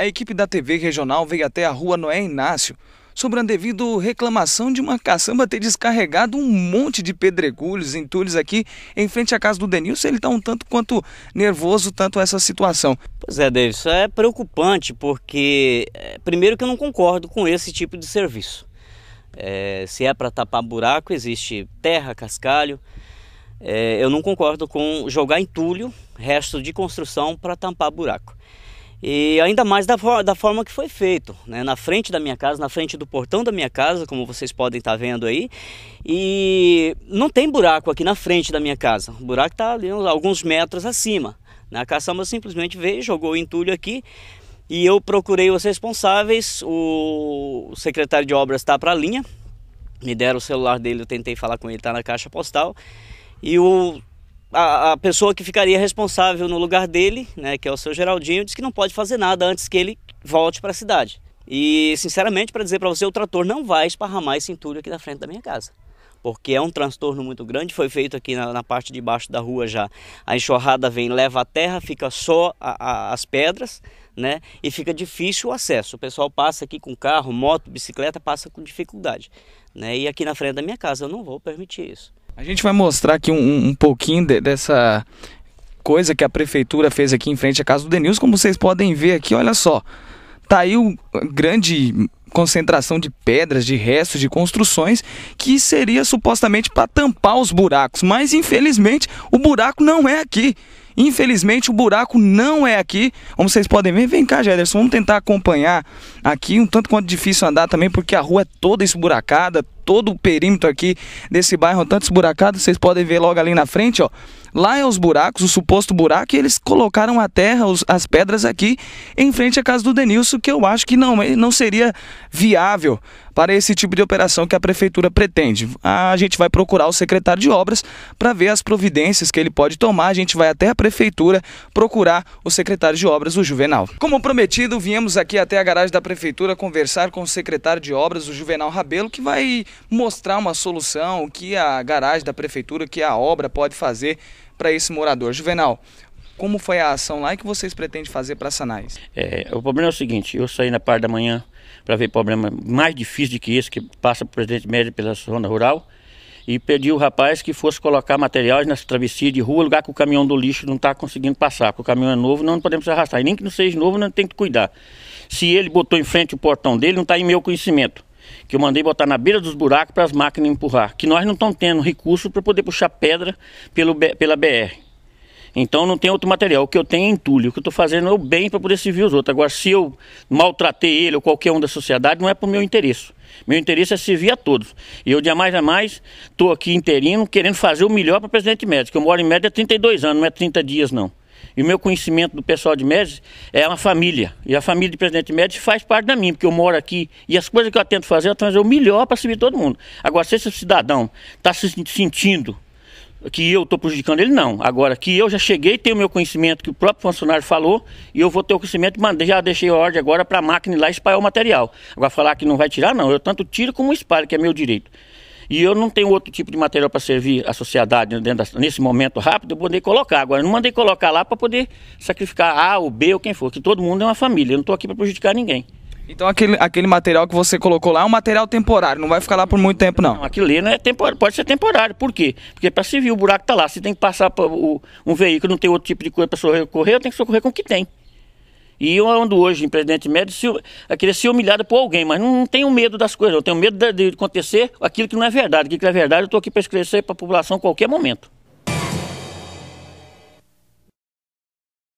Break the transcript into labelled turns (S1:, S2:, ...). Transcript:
S1: A equipe da TV regional veio até a rua Noé Inácio sobre a devido reclamação de uma caçamba ter descarregado um monte de pedregulhos, entulhos aqui em frente à casa do
S2: Denilson. Ele está um tanto quanto nervoso, tanto essa situação. Pois é, Denilson é preocupante porque, é, primeiro, que eu não concordo com esse tipo de serviço. É, se é para tapar buraco, existe terra, cascalho. É, eu não concordo com jogar entulho, resto de construção, para tampar buraco. E ainda mais da, da forma que foi feito, né? na frente da minha casa, na frente do portão da minha casa, como vocês podem estar tá vendo aí. E não tem buraco aqui na frente da minha casa, o buraco está ali alguns metros acima. Né? A caçamba simplesmente veio, jogou o entulho aqui e eu procurei os responsáveis. O secretário de obras está para a linha, me deram o celular dele, eu tentei falar com ele, está na caixa postal. E o a, a, pessoa que ficaria responsável no lugar dele, né, que é o seu Geraldinho, diz que não pode fazer nada antes que ele volte para a cidade. E, sinceramente, para dizer para você, o trator não vai esparramar esse entulho aqui na frente da minha casa. Porque é um transtorno muito grande, foi feito aqui na, na parte de baixo da rua já. A enxurrada vem, leva a terra, fica só a, a, as pedras, né? E fica difícil o acesso. O pessoal passa aqui com carro, moto, bicicleta, passa com dificuldade. Né? E aqui na frente da minha casa eu não vou permitir isso.
S1: A gente vai mostrar aqui um, um pouquinho de, dessa coisa que a prefeitura fez aqui em frente à casa do Denils. Como vocês podem ver aqui, olha só. Tá aí o grande concentração de pedras, de restos de construções, que seria supostamente para tampar os buracos, mas infelizmente o buraco não é aqui. Infelizmente o buraco não é aqui. Como vocês podem ver, vem cá, Jederson, vamos tentar acompanhar aqui, um tanto quanto difícil andar também, porque a rua é toda esburacada, todo o perímetro aqui desse bairro, tanto esburacado, vocês podem ver logo ali na frente, ó lá é os buracos, o suposto buraco, e eles colocaram a terra, os, as pedras aqui em frente à casa do Denilson, que eu acho que não, eh, não seria viável para esse tipo de operação que a prefeitura pretende. A gente vai procurar o secretário de obras para ver as providências que ele pode tomar. A gente vai até a prefeitura procurar o secretário de obras, o Juvenal. Como prometido, viemos aqui até a garagem da prefeitura conversar com o secretário de obras, o Juvenal Rabelo, que vai mostrar uma solução, o que a garagem da prefeitura, o que a obra pode fazer para esse morador juvenal. Como foi a ação lá e que vocês pretendem fazer para Sanais?
S3: É, o problema é o seguinte, eu saí na parte da manhã para ver problema mais difícil do que esse que passa o presidente médio pela zona rural e pedi ao rapaz que fosse colocar materiais nas travessias de rua, lugar que o caminhão do lixo não está conseguindo passar, porque o caminhão é novo, não podemos arrastar. E nem que não seja novo, não tem que cuidar. Se ele botou em frente o portão dele, não está em meu conhecimento que eu mandei botar na beira dos buracos para as máquinas empurrar, que nós não estamos tendo recurso para poder puxar pedra pelo, pela BR. Então não tem outro material. O que eu tenho é entulho. O que eu estou fazendo é o bem para poder servir os outros. Agora, se eu maltratei ele ou qualquer um da sociedade, não é para o meu interesse. Meu interesse é servir a todos. E eu, de mais a mais, estou aqui interino, querendo fazer o melhor para o presidente médico. Eu moro em média 32 anos, não é 30 dias, não. E o meu conhecimento do pessoal de Médici é uma família. E a família de presidente Médici faz parte da minha, porque eu moro aqui. E as coisas que eu tento fazer, eu tento fazer o melhor para servir todo mundo. Agora, se esse cidadão está se sentindo que eu estou prejudicando ele, não. Agora, que eu já cheguei, tenho o meu conhecimento que o próprio funcionário falou, e eu vou ter o conhecimento, mandei, já deixei a ordem agora para a máquina ir lá espalhar o material. Agora, falar que não vai tirar, não. Eu tanto tiro como espalho, que é meu direito. E eu não tenho outro tipo de material para servir à sociedade né, da, nesse momento rápido, eu mandei colocar. Agora, não mandei colocar lá para poder sacrificar A ou B ou quem for, que todo mundo é uma família. Eu não estou aqui para prejudicar ninguém.
S1: Então aquele, aquele material que você colocou lá é um material temporário, não vai ficar lá por muito
S3: tempo, não. Não, aquilo ali não é temporário, pode ser temporário. Por quê? Porque para servir o buraco está lá. Se tem que passar o, um veículo, não tem outro tipo de coisa para socorrer, eu tenho que socorrer com o que tem. E eu ando hoje em presidente médio se, a querer ser humilhado por alguém, mas não, tenho medo das coisas, eu tenho medo de, acontecer aquilo que não é verdade. O que é verdade, eu estou aqui para esclarecer para a população a qualquer momento.